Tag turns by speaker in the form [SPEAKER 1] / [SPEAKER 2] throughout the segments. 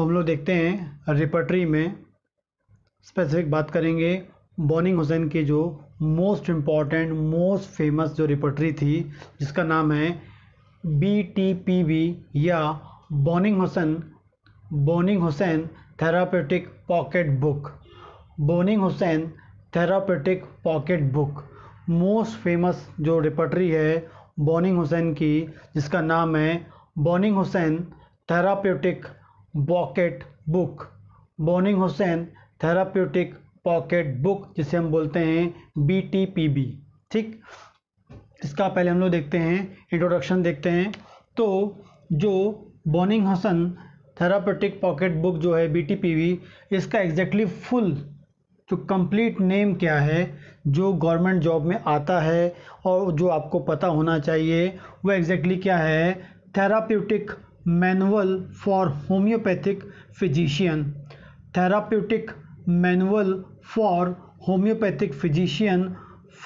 [SPEAKER 1] हम लोग देखते हैं रिपर्टरी में स्पेसिफिक बात करेंगे बॉनिंग हुसैन की जो मोस्ट इम्पॉर्टेंट मोस्ट फेमस जो रिपर्टरी थी जिसका नाम है बी टी पी बी या Boenninghausen Boenninghausen therapeutic pocket book Boenninghausen therapeutic pocket book most famous जो रिपर्टरी है बॉनिंग हुसैन की जिसका नाम है Boenninghausen therapeutic pocket book Boenninghausen therapeutic pocket book जिसे हम बोलते हैं बी टी पी बी ठीक इसका पहले हम लोग देखते हैं इंट्रोडक्शन देखते हैं तो जो Boenninghausen therapeutic pocket book जो है बी टी पी वी इसका एग्जैक्टली फुल जो कंप्लीट नेम क्या है जो गवर्नमेंट जॉब में आता है और जो आपको पता होना चाहिए वो एग्जैक्टली क्या है therapeutic manual for homeopathic physician therapeutic manual for homeopathic physician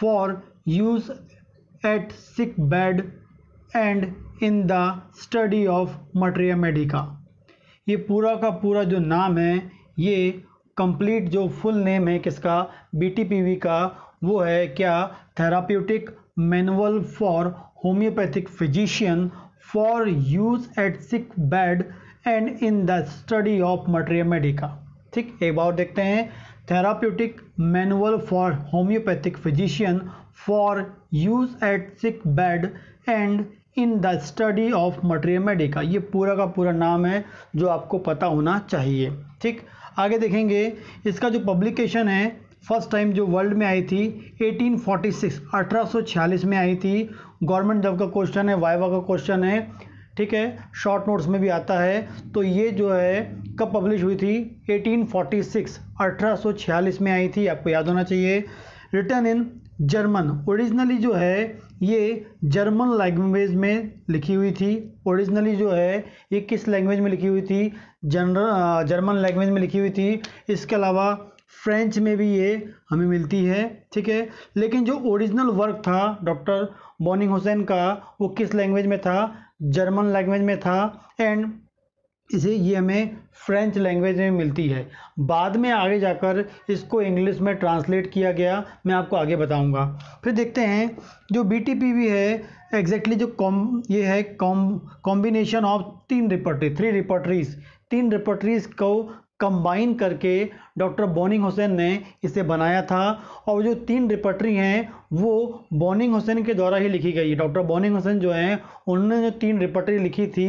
[SPEAKER 1] for use at sick bed and in the study of materia medica ये पूरा का पूरा जो नाम है ये कंप्लीट जो फुल नेम है किसका बी टी पी वी का वो है क्या therapeutic manual for homeopathic physician for use at sick bed and in the study of materia medica ठीक एक बार देखते हैं therapeutic manual for homeopathic physician for use at sick bed and in the study of materia medica ये पूरा का पूरा नाम है जो आपको पता होना चाहिए ठीक आगे देखेंगे इसका जो पब्लिकेशन है फर्स्ट टाइम जो वर्ल्ड में आई थी 1846 1846 में आई थी गवर्नमेंट जॉब का क्वेश्चन है वाइवा का क्वेश्चन है ठीक है शॉर्ट नोट्स में भी आता है तो ये जो है कब पब्लिश हुई थी 1846 1846 में आई थी आपको याद होना चाहिए रिटर्न इन जर्मन ओरिजिनली जो है ये जर्मन लैंग्वेज में लिखी हुई थी ओरिजिनली जो है ये किस लैंग्वेज में लिखी हुई थी जनरल जर्मन लैंग्वेज में लिखी हुई थी इसके अलावा फ्रेंच में भी ये हमें मिलती है ठीक है लेकिन जो ओरिजिनल वर्क था डॉक्टर बॉनिंग हुसैन का वो किस लैंग्वेज में था जर्मन लैंग्वेज में था एंड इसे ये हमें फ्रेंच लैंग्वेज में मिलती है बाद में आगे जाकर इसको इंग्लिश में ट्रांसलेट किया गया मैं आपको आगे बताऊंगा फिर देखते हैं जो बी टी पी भी है एग्जैक्टली exactly जो कॉम ये है कॉम कॉम्बिनेशन ऑफ तीन रिपोर्टरी थ्री रिपोर्टरीज तीन रिपोर्टरीज को कंबाइन करके डॉक्टर बोनिंग हुसैन ने इसे बनाया था और जो तीन रिपर्टरी हैं वो बोनिंग हुसैन के द्वारा ही लिखी गई है डॉक्टर बोनिंग हुसैन जो हैं उन्होंने जो तीन रिपर्टरी लिखी थी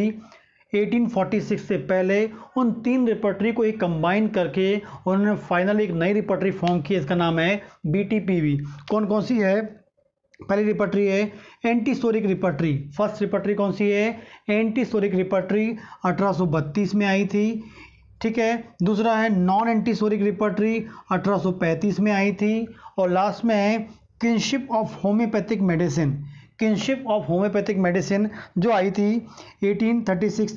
[SPEAKER 1] 1846 से पहले उन तीन रिपर्टरी को एक कंबाइन करके उन्होंने फाइनली एक नई रिपर्टरी फॉर्म की इसका नाम है बी कौन कौन सी है पहली रिपर्टरी है सोरिक रिपर्टरी फर्स्ट रिपर्टरी कौन सी है सोरिक रिपर्टरी अठारह में आई थी ठीक है दूसरा है नॉन एंटीसोरिक रिपर्टरी 1835 में आई थी और लास्ट में है kinship of homeopathic medicine kinship of homeopathic medicine जो आई थी 1836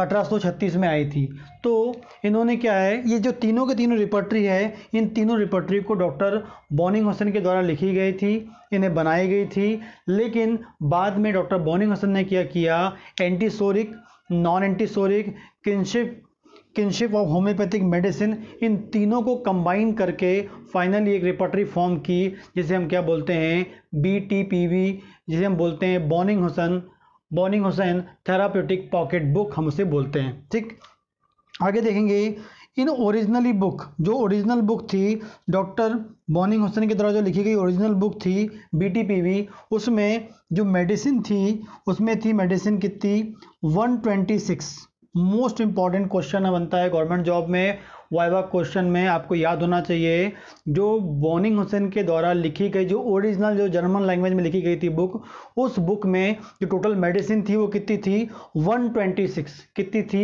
[SPEAKER 1] 1836 में आई थी तो इन्होंने क्या है ये जो तीनों के तीनों रिपर्टरी है इन तीनों रिपर्टरी को डॉक्टर बॉनिंग हसन के द्वारा लिखी गई थी इन्हें बनाई गई थी लेकिन बाद में डॉक्टर बॉनिंग हसन ने क्या किया antipsoric non antipsoric kinship kinship of homeopathic medicine इन तीनों को कंबाइन करके फाइनली एक रिपोर्टरी फॉर्म की जिसे हम क्या बोलते हैं बी टी पी वी जिसे हम बोलते हैं Boenninghausen Boenninghausen therapeutic pocket book हम उसे बोलते हैं ठीक आगे देखेंगे इन ओरिजिनली बुक जो ओरिजिनल बुक थी डॉक्टर बॉनिंग हुसैन के द्वारा जो लिखी गई ओरिजिनल बुक थी बीटीपीवी उसमें जो मेडिसिन थी उसमें थी मेडिसिन कितनी 126 मोस्ट इंपॉर्टेंट क्वेश्चन बनता है गवर्नमेंट जॉब में वाइवा क्वेश्चन में आपको याद होना चाहिए जो बोनिंग हुसैन के द्वारा लिखी गई जो ओरिजिनल जो जर्मन लैंग्वेज में लिखी गई थी बुक उस बुक में जो टोटल मेडिसिन थी वो कितनी थी 126 कितनी थी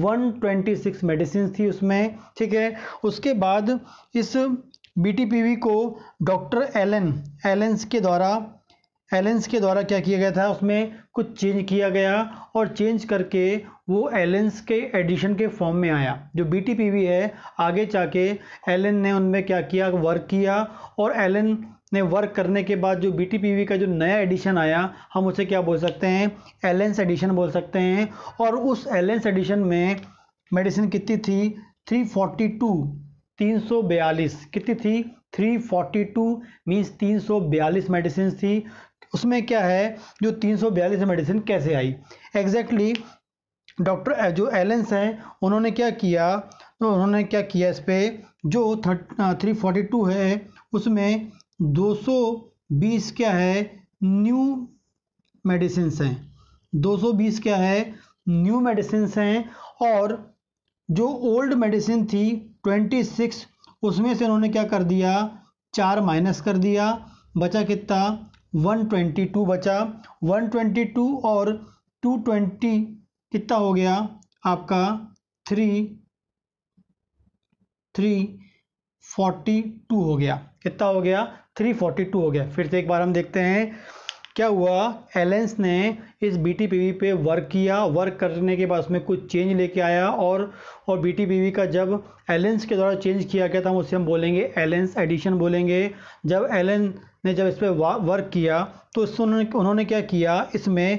[SPEAKER 1] 126 मेडिसिन थी उसमें ठीक है उसके बाद इस बी को डॉक्टर एलन एलेंस के द्वारा एलेंस के द्वारा क्या किया गया था उसमें कुछ चेंज किया गया और चेंज करके वो एलेंस के एडिशन के फॉर्म में आया जो बी टी पी वी है आगे जाके एलन ने उनमें क्या किया वर्क किया और एलन ने वर्क करने के बाद जो बी टी पी वी का जो नया एडिशन आया हम उसे क्या बोल सकते हैं एलेंस एडिशन बोल सकते हैं और उस एलेंस एडिशन में मेडिसिन कितनी थी थ्री 342 टू तीन सौ बयालीस कितनी थी थ्री फोर्टी टू मीन्स तीन सौ बयालीस मेडिसिन थी उसमें क्या है जो तीन सौ बयालीस मेडिसिन कैसे आई एग्जैक्टली exactly डॉक्टर जो एलेंस हैं उन्होंने क्या किया तो उन्होंने क्या किया इस पर जो थ्री फोर्टी टू है उसमें दो सौ बीस क्या है न्यू मेडिसिन हैं दो सौ बीस क्या है न्यू मेडिसिन हैं और जो ओल्ड मेडिसिन थी ट्वेंटी सिक्स उसमें से उन्होंने क्या कर दिया चार माइनस कर दिया बचा कितना वन ट्वेंटी टू बचा वन ट्वेंटी टू और टू ट्वेंटी कितना हो गया आपका थ्री थ्री फोर्टी टू हो गया कितना हो गया थ्री फोर्टी टू हो गया फिर से एक बार हम देखते हैं क्या हुआ एलेंस ने इस बी टी पी वी पे वर्क किया वर्क करने के बाद उसमें कुछ चेंज लेके आया और और बी टी पी वी का जब एलेंस के द्वारा चेंज किया गया था हम उससे हम बोलेंगे एलेंस एडिशन बोलेंगे जब एलेंस ने जब इस पर वर्क किया तो इससे उन्होंने उन्होंने क्या किया इसमें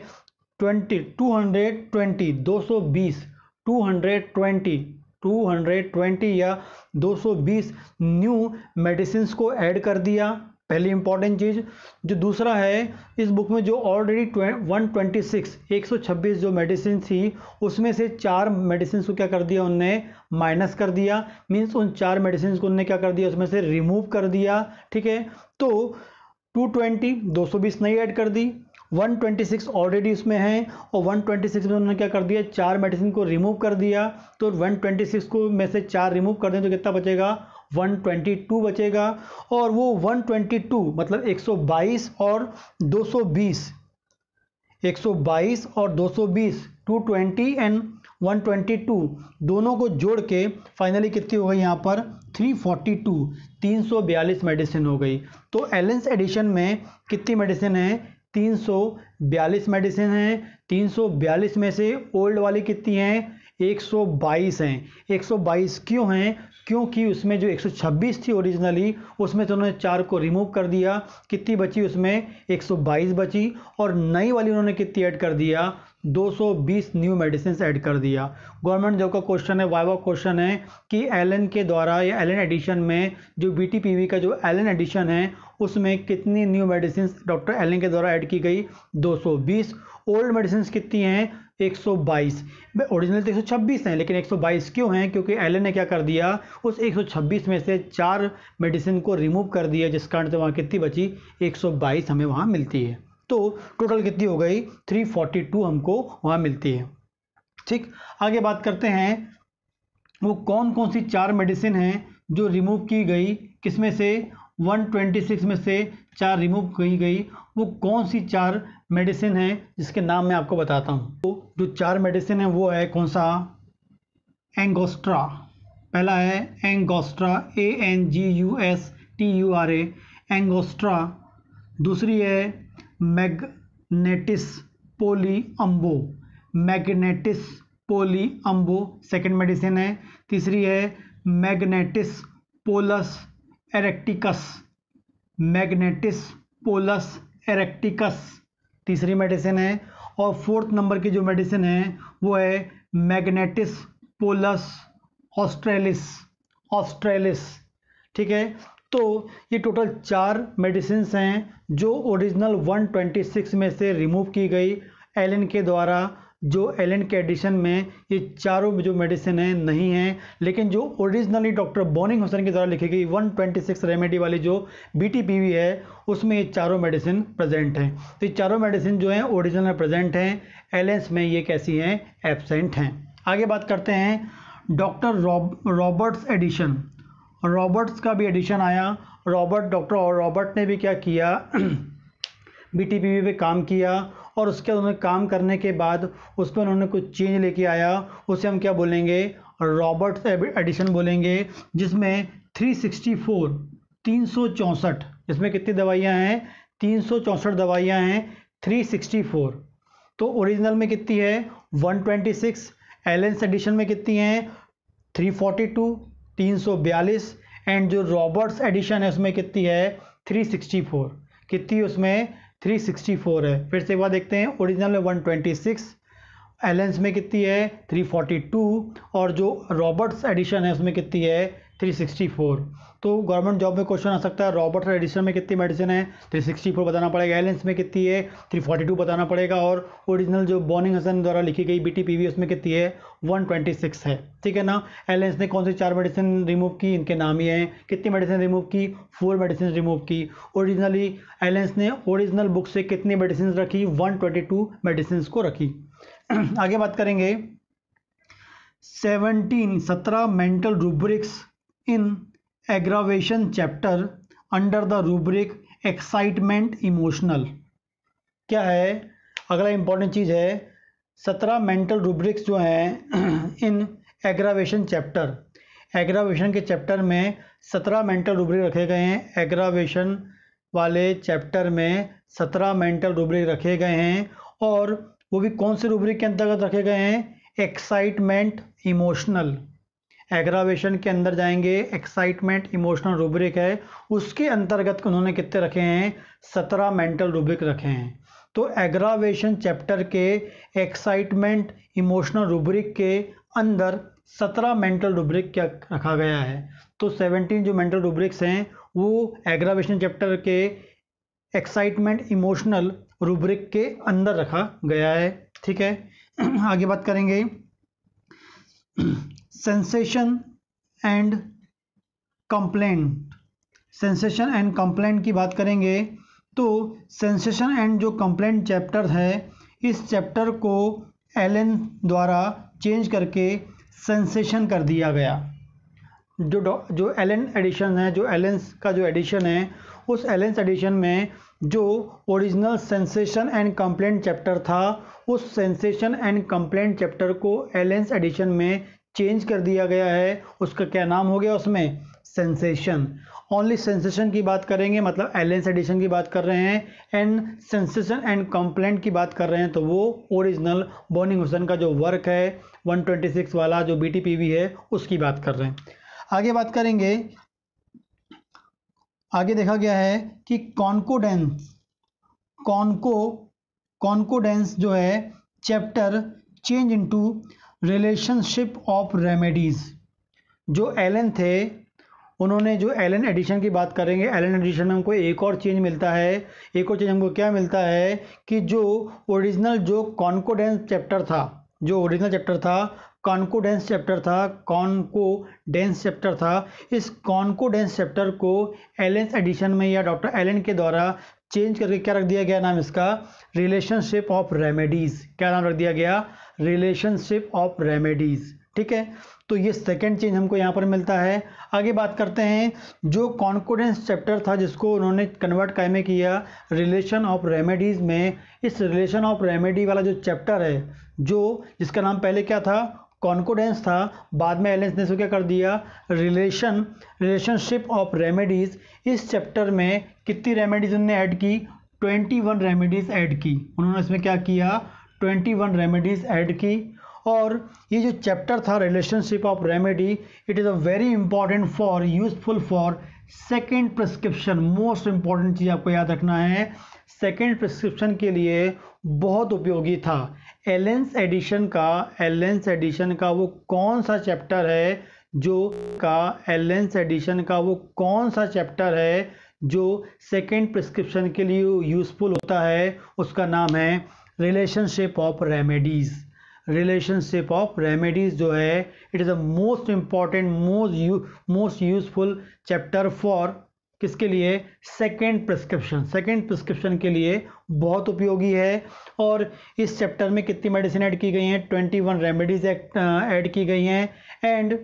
[SPEAKER 1] ट्वेंटी टू हंड्रेड ट्वेंटी दो सौ बीस two hundred twenty two hundred twenty या दो सौ बीस न्यू मेडिसिन को ऐड कर दिया पहली इंपॉर्टेंट चीज़ जो दूसरा है इस बुक में जो ऑलरेडी वन ट्वेंटी सिक्स एक सौ छब्बीस जो मेडिसिन थी उसमें से चार मेडिसिन को क्या कर दिया उनने माइनस कर दिया मीन्स उन चार मेडिसिन को उनने क्या कर दिया उसमें से रिमूव कर दिया ठीक है तो 220 220 नहीं ऐड कर दी 126 ऑलरेडी उसमें है और 126 में उन्होंने क्या कर दिया चार मेडिसिन को रिमूव कर दिया तो 126 को में से चार रिमूव कर दें तो कितना बचेगा 122 बचेगा और वो 122 मतलब 122 और 220 122 और 220 220 एंड 122 दोनों को जोड़ के फाइनली कितनी हो गई यहाँ पर 342 342 मेडिसिन हो गई तो एलेंस एडिशन में कितनी मेडिसिन है 342 मेडिसिन हैं 342 में से ओल्ड वाली कितनी हैं 122 हैं 122 क्यों हैं क्योंकि उसमें जो 126 थी ओरिजिनली उसमें तो उन्होंने चार को रिमूव कर दिया कितनी बची उसमें 122 बची और नई वाली उन्होंने कितनी ऐड कर दिया 220 न्यू मेडिसिन ऐड कर दिया गवर्नमेंट जॉब का क्वेश्चन है वाइवा क्वेश्चन है कि एल के द्वारा या एल एडिशन में जो बी का जो एल एडिशन है उसमें कितनी न्यू मेडिसिन डॉक्टर एलन के द्वारा ऐड की गई 220 ओल्ड मेडिसिन कितनी हैं 122 ओरिजिनल तो 126 हैं लेकिन 122 क्यों हैं क्योंकि एलन ने क्या कर दिया उस 126 में से चार मेडिसिन को रिमूव कर दिया जिस कारण से वहाँ कितनी बची 122 हमें वहाँ मिलती है तो टोटल कितनी हो गई 342 हमको वहाँ मिलती है ठीक आगे बात करते हैं वो कौन कौन सी चार मेडिसिन हैं जो रिमूव की गई किसमें से 126 में से चार रिमूव की गई वो कौन सी चार मेडिसिन है जिसके नाम मैं आपको बताता हूँ तो जो चार मेडिसिन है वो है कौन सा एंगोस्ट्रा पहला है Angustura A N G U S T U R A Angustura दूसरी है मैग्नेटिस पोली अम्बो मैग्नेटिस पोली अम्बो सेकेंड मेडिसिन है तीसरी है मैग्नेटिस पोलस एरेक्टिकस मैग्नेटिस पोलस एरेक्टिकस तीसरी मेडिसिन है और फोर्थ नंबर की जो मेडिसिन है वो है मैग्नेटिस पोलस ऑस्ट्रेलिस ऑस्ट्रेलिस ठीक है तो ये टोटल चार मेडिसिन हैं जो ओरिजिनल 126 में से रिमूव की गई एलन के द्वारा जो एलन के एडिशन में ये चारों जो मेडिसिन हैं नहीं हैं लेकिन जो ओरिजिनली डॉक्टर बोनिंग हुसैन के द्वारा लिखी गई 126 रेमेडी वाली जो बीटीपीवी है उसमें ये चारों मेडिसिन प्रेजेंट हैं तो ये चारों मेडिसिन जो हैं ओरिजिनल प्रेजेंट हैं एलेंस में ये कैसी हैं एबसेंट हैं आगे बात करते हैं डॉक्टर रॉबर्ट्स एडिशन रॉबर्ट्स का भी एडिशन आया रॉबर्ट डॉक्टर और रॉबर्ट ने भी क्या किया बी पे काम किया और उसके बाद उन्होंने काम करने के बाद उसमें उन्होंने कुछ चेंज लेके आया उसे हम क्या बोलेंगे रॉबर्ट्स एडिशन बोलेंगे जिसमें 364 364 इसमें कितनी दवाइयाँ हैं तीन सौ चौंसठ दवाइयाँ हैं 364 तो ओरिजिनल में कितनी है 126 एलेंस एडिशन में कितनी हैं 342 342 एंड जो रॉबर्ट्स एडिशन है उसमें कितनी है 364 कितनी उसमें 364 है फिर से एक बार देखते हैं ओरिजिनल में 126 एलेंस में कितनी है 342 और जो रॉबर्ट्स एडिशन है उसमें कितनी है 364 तो गवर्नमेंट जॉब में क्वेश्चन आ सकता है रॉबर्ट एडिशन में कितनी मेडिसिन है 364 बताना पड़ेगा एलेंस में कितनी है 342 बताना पड़ेगा और ओरिजिनल जो बॉर्निंग हसन द्वारा लिखी गई बी टी उसमें कितनी है 126 है ठीक है ना एलेंस ने कौन सी चार मेडिसिन रिमूव की इनके नाम ही हैं कितनी मेडिसिन रिमूव की फोर मेडिसिन रिमूव की ओरिजिनली एलेंस ने ओरिजिनल बुक से कितनी मेडिसिन रखी टू मेडिसिन को रखी आगे बात करेंगे सेवनटीन सत्रह mental rubrics in aggravation chapter under the rubric excitement emotional क्या है अगला इम्पोर्टेंट चीज़ है सत्रह मेंटल रूब्रिक्स जो हैं इन एग्रावेशन चैप्टर एग्रावेशन के चैप्टर में सत्रह मेंटल रूब्रिक रखे गए हैं एग्रावेशन वाले चैप्टर में सत्रह मेंटल रूब्रिक रखे गए हैं और वो भी कौन से रूब्रिक के अंतर्गत रखे गए हैं एक्साइटमेंट इमोशनल एग्रावेशन के अंदर जाएंगे एक्साइटमेंट इमोशनल रूब्रिक है उसके अंतर्गत उन्होंने कितने रखे हैं सत्रह मेंटल रूब्रिक रखे हैं तो एग्रावेशन चैप्टर के एक्साइटमेंट इमोशनल रूब्रिक के अंदर सत्रह मेंटल रूब्रिक क्या रखा गया है तो सेवनटीन जो मेंटल रूब्रिक्स हैं वो एग्रावेशन चैप्टर के एक्साइटमेंट इमोशनल रूब्रिक के अंदर रखा गया है ठीक है आगे बात करेंगे sensation and complaint sensation and complaint की बात करेंगे तो सेंसेशन एंड जो कंप्लेंट चैप्टर है इस चैप्टर को एलन द्वारा चेंज करके सेंसेशन कर दिया गया जो जो एलन एडिशन है जो एलेंस का जो एडिशन है उस एलेंस एडिशन में जो original sensation and complaint chapter था उस सेंसेशन एंड कंप्लेंट चैप्टर को एलेंस एडिशन में चेंज कर दिया गया है उसका क्या नाम हो गया उसमें सेंसेशन ओनली सेंसेशन की बात करेंगे मतलब एलेंस एडिशन की बात कर रहे हैं एंड सेंसेशन एंड कंप्लेंट की बात कर रहे हैं तो वो ओरिजिनल बोनिंग हुसैन का जो वर्क है 126 वाला जो बी टी है उसकी बात कर रहे हैं आगे बात करेंगे आगे देखा गया है कि कॉन्कोडेंस कॉन्को कॉन्कोडेंस जो है chapter change to relationship of remedies जो एलन थे उन्होंने जो एलन एडिशन की बात करेंगे एलन एडिशन में हमको एक और चेंज मिलता है एक और चेंज हमको क्या मिलता है कि जो ओरिजिनल जो कॉन्कोडेंस चैप्टर था जो ओरिजिनल चैप्टर था कॉन्कोडेंस चैप्टर था कॉन्को डेंस चैप्टर था इस कॉन्कोडेंस चैप्टर को एलेंस एडिशन में या डॉक्टर एलन के द्वारा चेंज करके क्या रख दिया गया नाम इसका रिलेशनशिप ऑफ रेमेडीज़ क्या नाम रख दिया गया रिलेशनशिप ऑफ रेमेडीज़ ठीक है तो ये सेकेंड चेंज हमको यहाँ पर मिलता है आगे बात करते हैं जो कॉन्फिडेंस चैप्टर था जिसको उन्होंने कन्वर्ट काय में किया रिलेशन ऑफ रेमेडीज़ में इस रिलेशन ऑफ रेमेडी वाला जो चैप्टर है जो जिसका नाम पहले क्या था कॉन्कोडेंस था बाद में एलेंस ने इसको क्या कर दिया रिलेशन रिलेशनशिप ऑफ रेमेडीज़ इस चैप्टर में कितनी रेमेडीज़ उन्होंने ऐड की ट्वेंटी वन रेमेडीज़ ऐड की उन्होंने इसमें क्या किया ट्वेंटी वन रेमेडीज़ ऐड की और ये जो चैप्टर था relationship of remedy it is a very important for useful for second prescription most important चीज़ आपको याद रखना है सेकेंड प्रिस्क्रिप्शन के लिए बहुत उपयोगी था एलेंस एडिशन का एलेंस एडिशन का वो कौन सा चैप्टर है जो का एलेंस एडिशन का वो कौन सा चैप्टर है जो सेकेंड प्रिस्क्रिप्शन के लिए यूज़फुल होता है उसका नाम है relationship of remedies relationship of remedies जो है it is the most important most you most useful chapter for किसके लिए सेकेंड प्रिस्क्रिप्शन सेकेंड प्रिस्क्रिप्शन के लिए बहुत उपयोगी है और इस चैप्टर में कितनी मेडिसिन ऐड की गई हैं ट्वेंटी वन रेमेडीज़ ऐड की गई हैं एंड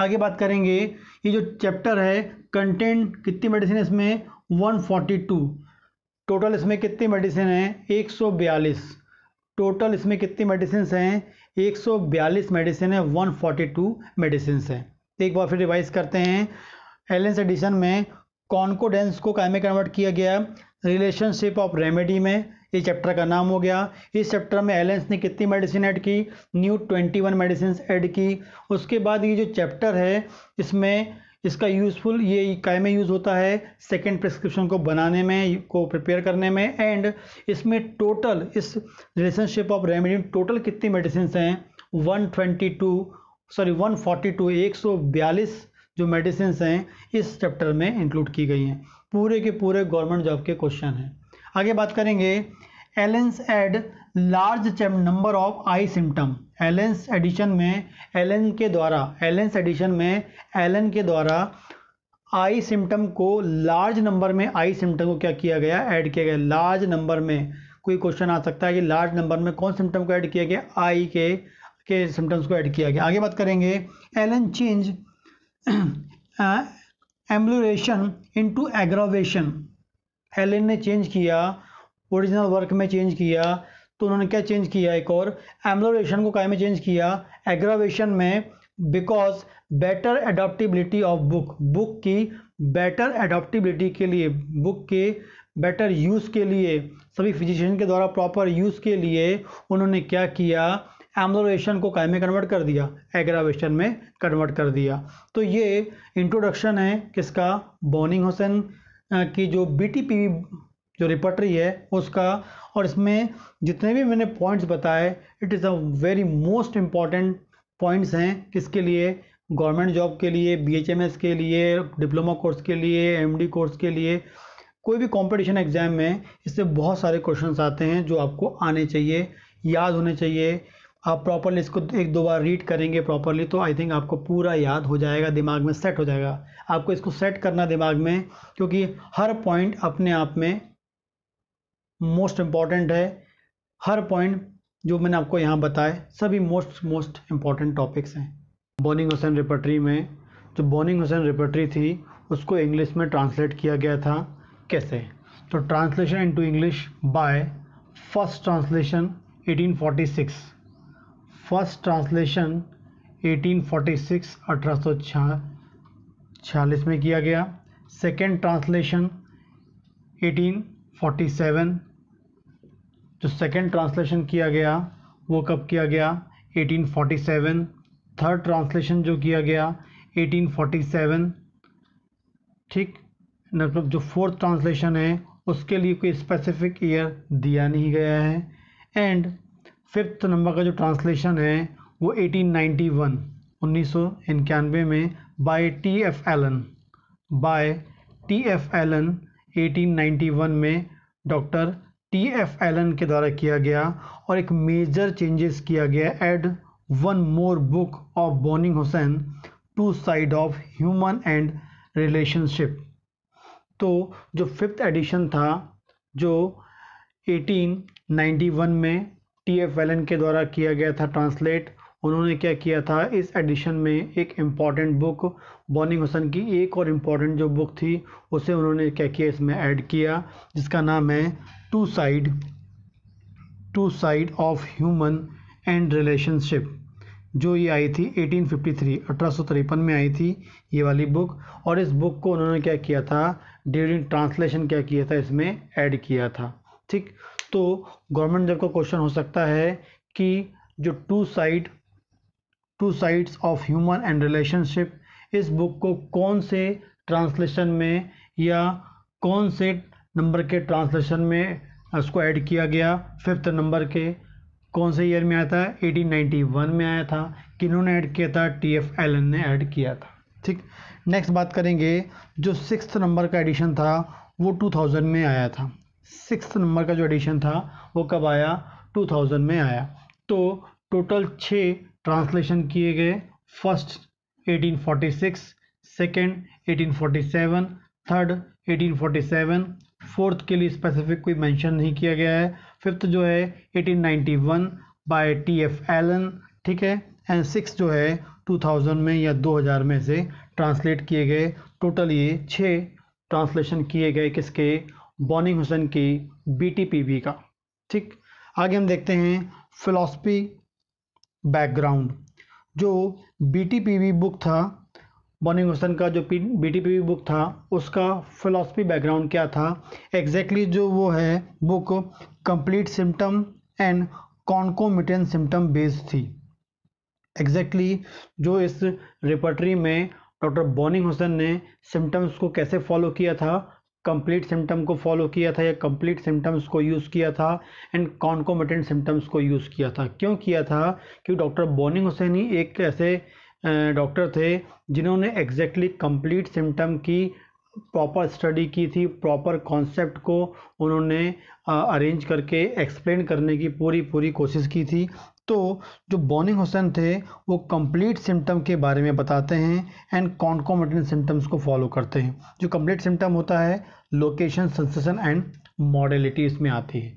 [SPEAKER 1] आगे बात करेंगे ये जो चैप्टर है कंटेंट कितनी मेडिसिन इसमें वन फोर्टी टू टोटल इसमें कितनी मेडिसिन हैं बयालीस टोटल इसमें कितनी मेडिसिन हैं एक सौ बयालीस मेडिसिन है वन फोर्टी टू मेडिसिन हैं एक बार फिर रिवाइज करते हैं एलेंस एडिशन में कॉन्कोडेंस को काय में कन्वर्ट किया गया रिलेशनशिप ऑफ रेमेडी में ये चैप्टर का नाम हो गया इस चैप्टर में एलेंस ने कितनी मेडिसिन ऐड की new twenty one medicine add की उसके बाद ये जो चैप्टर है इसमें इसका यूज़फुल ये काय में यूज़ होता है सेकेंड प्रिस्क्रिप्शन को बनाने में को प्रिपेयर करने में एंड इसमें टोटल इस रिलेशनशिप ऑफ रेमेडी टोटल कितनी मेडिसिन हैं one twenty two sorry one forty two एक सौ बयालीस जो मेडिसिन हैं इस चैप्टर में इंक्लूड की गई हैं पूरे के पूरे गवर्नमेंट जॉब के क्वेश्चन हैं आगे बात करेंगे Allen's add large number of eye symptom Allen's edition में एलन के द्वारा एलेंस एडिशन में एलन के द्वारा आई सिम्टम को लार्ज नंबर में आई सिम्टम को क्या किया गया ऐड किया गया लार्ज नंबर में कोई क्वेश्चन आ सकता है कि लार्ज नंबर में कौन सिम्टम को ऐड किया गया आई के के सिम्टम्स को ऐड किया गया आगे बात करेंगे Allen change amelioration into aggravation Allen ने चेंज किया ओरिजिनल वर्क में चेंज किया तो उन्होंने क्या चेंज किया एक और एम्बलेशन को काय में चेंज किया एग्रावेशन में because better adoptability of book book की बेटर एडोप्टिबिलिटी के लिए बुक के बेटर यूज़ के लिए सभी फिजिशियन के द्वारा प्रॉपर यूज़ के लिए उन्होंने क्या किया एम्लोरेशन को कैमे कन्वर्ट कर दिया एग्रावेशन में कन्वर्ट कर दिया तो ये इंट्रोडक्शन है किसका बोनिंग हुसैन की जो बी जो रिपोर्टरी है उसका और इसमें जितने भी मैंने पॉइंट्स बताए it is a very most important points हैं किसके लिए गवर्नमेंट जॉब के लिए बीएचएमएस के लिए डिप्लोमा कोर्स के लिए एमडी कोर्स के लिए कोई भी कंपटीशन एग्ज़ाम में इससे बहुत सारे क्वेश्चंस आते हैं जो आपको आने चाहिए याद होने चाहिए आप प्रॉपरली इसको एक दो बार रीड करेंगे प्रॉपरली तो आई थिंक आपको पूरा याद हो जाएगा दिमाग में सेट हो जाएगा आपको इसको सेट करना दिमाग में क्योंकि हर पॉइंट अपने आप में मोस्ट इम्पॉर्टेंट है हर पॉइंट जो मैंने आपको यहाँ बताए सभी मोस्ट मोस्ट इम्पॉर्टेंट टॉपिक्स हैं बॉनिंग हुसैन रिपटरी में जो बॉनिंग हुसैन रिपर्टरी थी उसको इंग्लिश में ट्रांसलेट किया गया था कैसे तो translation into English by first translation 1846 first translation 1846 1846 में किया गया सेकेंड ट्रांसलेशन 1847 जो सेकेंड ट्रांसलेशन किया गया वो कब किया गया 1847 थर्ड ट्रांसलेशन जो किया गया 1847 ठीक मतलब जो फोर्थ ट्रांसलेशन है उसके लिए कोई स्पेसिफिक ईयर दिया नहीं गया है एंड फिफ्थ नंबर का जो ट्रांसलेशन है वो 1891 उन्नीस में by T F Allen by T F Allen 1891 में डॉक्टर टी एफ एलन के द्वारा किया गया और एक मेजर चेंजेस किया गया add one more book of Boenninghausen two side of human and relationship तो जो फिफ्थ एडिशन था जो 1891 में टी एफ वेलन के द्वारा किया गया था ट्रांसलेट उन्होंने क्या किया था इस एडिशन में एक इम्पॉर्टेंट बुक बॉनिंग हुसन की एक और इम्पॉर्टेंट जो बुक थी उसे उन्होंने क्या किया इसमें ऐड किया जिसका नाम है two side two side of human and relationship जो ये आई थी 1853 अठारह में आई थी ये वाली बुक और इस बुक को उन्होंने क्या किया था ड्यूरिंग ट्रांसलेशन क्या किया था इसमें ऐड किया था ठीक तो गवर्नमेंट जब का क्वेश्चन हो सकता है कि जो two side two sides of human and relationship इस बुक को कौन से ट्रांसलेशन में या कौन से नंबर के ट्रांसलेशन में उसको ऐड किया गया फिफ्थ नंबर के कौन से ईयर में आया था 1891 में आया था किन्होंने ऐड किया था टी एफ एलन ने ऐड किया था ठीक नेक्स्ट बात करेंगे जो सिक्स नंबर का एडिशन था वो 2000 में आया था सिक्स नंबर का जो एडिशन था वो कब आया 2000 में आया तो टोटल छः ट्रांसलेशन किए गए फर्स्ट 1846 सेकंड 1847 थर्ड 1847 फोर्थ के लिए स्पेसिफिक कोई मेंशन नहीं किया गया है फिफ्थ जो है 1891 बाय टी एफ एलन ठीक है एंड सिक्स जो है 2000 में या 2000 में से ट्रांसलेट किए गए टोटल ये छः ट्रांसलेशन किए गए किसके बॉनिंग हुसैन की बीटीपीबी का ठीक आगे हम देखते हैं फिलॉसफी बैकग्राउंड जो बीटीपीबी बुक था बॉनिंग हुसैन का जो बीटीपीबी बुक था उसका फिलॉसफी बैकग्राउंड क्या था एग्जैक्टली exactly जो वो है book complete symptom and concomitant symptom based थी एग्जैक्टली exactly जो इस रिपोर्टरी में डॉक्टर बॉनिंग हुसैन ने सिम्टम्स को कैसे फॉलो किया था कंप्लीट सिम्टम को फॉलो किया था या कंप्लीट सिम्टम्स को यूज़ किया था एंड कॉन्कोमेटेंट सिम्टम्स को यूज़ किया था क्यों किया था क्योंकि डॉक्टर बोनिंग हुसैनी एक ऐसे डॉक्टर थे जिन्होंने एग्जैक्टली कंप्लीट सिम्टम की प्रॉपर स्टडी की थी प्रॉपर कॉन्सेप्ट को उन्होंने अरेंज करके एक्सप्लेन करने की पूरी पूरी कोशिश की थी तो जो बॉनिंग हुसैन थे वो कंप्लीट सिम्टम के बारे में बताते हैं एंड कॉन्कोमेटेंट सिम्टम्स को फॉलो करते हैं जो कंप्लीट सिम्टम होता है लोकेशन सेंसेशन एंड मॉडलिटी इसमें आती है